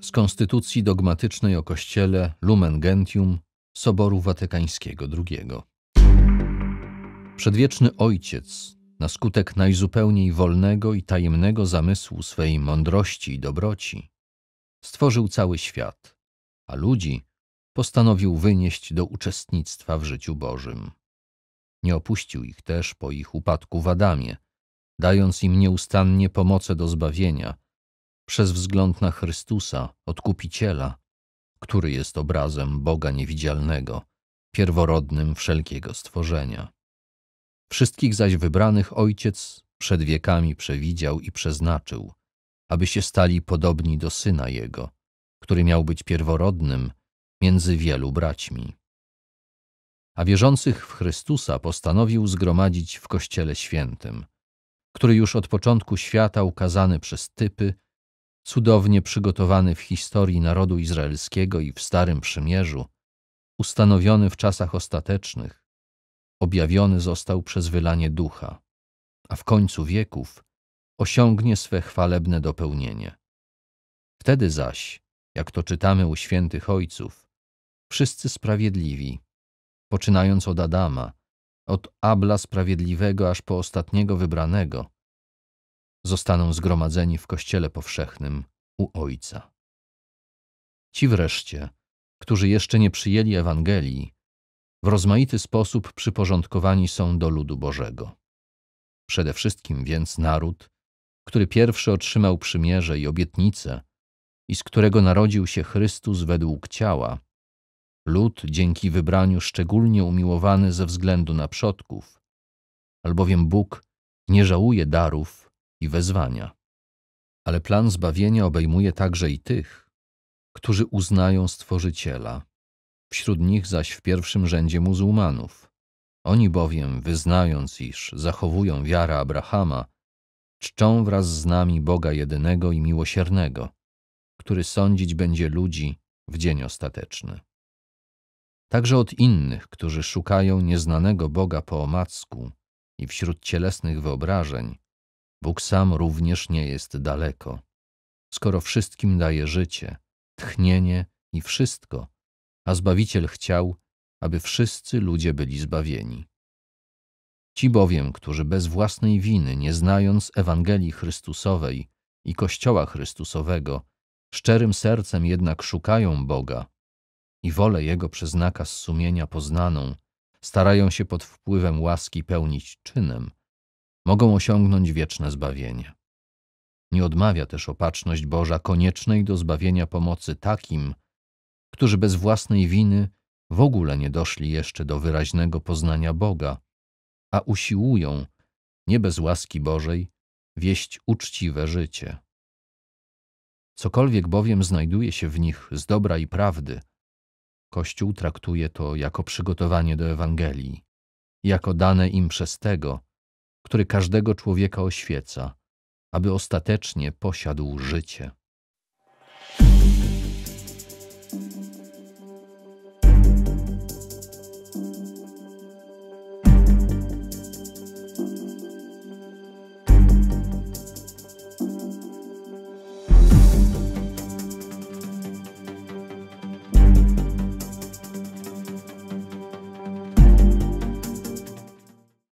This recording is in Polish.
z konstytucji dogmatycznej o Kościele Lumen Gentium Soboru Watykańskiego II. Przedwieczny Ojciec, na skutek najzupełniej wolnego i tajemnego zamysłu swej mądrości i dobroci, stworzył cały świat, a ludzi postanowił wynieść do uczestnictwa w życiu Bożym. Nie opuścił ich też po ich upadku w Adamie, dając im nieustannie pomoce do zbawienia – przez wzgląd na Chrystusa, odkupiciela, który jest obrazem Boga niewidzialnego, pierworodnym wszelkiego stworzenia. Wszystkich zaś wybranych Ojciec przed wiekami przewidział i przeznaczył, aby się stali podobni do Syna Jego, który miał być pierworodnym między wielu braćmi. A wierzących w Chrystusa postanowił zgromadzić w Kościele Świętym, który już od początku świata ukazany przez typy cudownie przygotowany w historii narodu izraelskiego i w Starym Przymierzu, ustanowiony w czasach ostatecznych, objawiony został przez wylanie ducha, a w końcu wieków osiągnie swe chwalebne dopełnienie. Wtedy zaś, jak to czytamy u świętych ojców, wszyscy sprawiedliwi, poczynając od Adama, od Abla Sprawiedliwego aż po ostatniego wybranego, zostaną zgromadzeni w Kościele Powszechnym u Ojca. Ci wreszcie, którzy jeszcze nie przyjęli Ewangelii, w rozmaity sposób przyporządkowani są do ludu Bożego. Przede wszystkim więc naród, który pierwszy otrzymał przymierze i obietnice i z którego narodził się Chrystus według ciała, lud dzięki wybraniu szczególnie umiłowany ze względu na przodków, albowiem Bóg nie żałuje darów, i wezwania. Ale plan zbawienia obejmuje także i tych, którzy uznają Stworzyciela, wśród nich zaś w pierwszym rzędzie muzułmanów. Oni bowiem, wyznając, iż zachowują wiarę Abrahama, czczą wraz z nami Boga jedynego i miłosiernego, który sądzić będzie ludzi w dzień ostateczny. Także od innych, którzy szukają nieznanego Boga po omacku i wśród cielesnych wyobrażeń, Bóg sam również nie jest daleko. Skoro wszystkim daje życie, tchnienie i wszystko, a Zbawiciel chciał, aby wszyscy ludzie byli zbawieni. Ci bowiem, którzy bez własnej winy, nie znając Ewangelii Chrystusowej i Kościoła Chrystusowego, szczerym sercem jednak szukają Boga i wolę Jego przez nakaz sumienia poznaną, starają się pod wpływem łaski pełnić czynem, mogą osiągnąć wieczne zbawienie. Nie odmawia też opatrzność Boża koniecznej do zbawienia pomocy takim, którzy bez własnej winy w ogóle nie doszli jeszcze do wyraźnego poznania Boga, a usiłują, nie bez łaski Bożej, wieść uczciwe życie. Cokolwiek bowiem znajduje się w nich z dobra i prawdy, Kościół traktuje to jako przygotowanie do Ewangelii, jako dane im przez tego, który każdego człowieka oświeca, aby ostatecznie posiadł życie.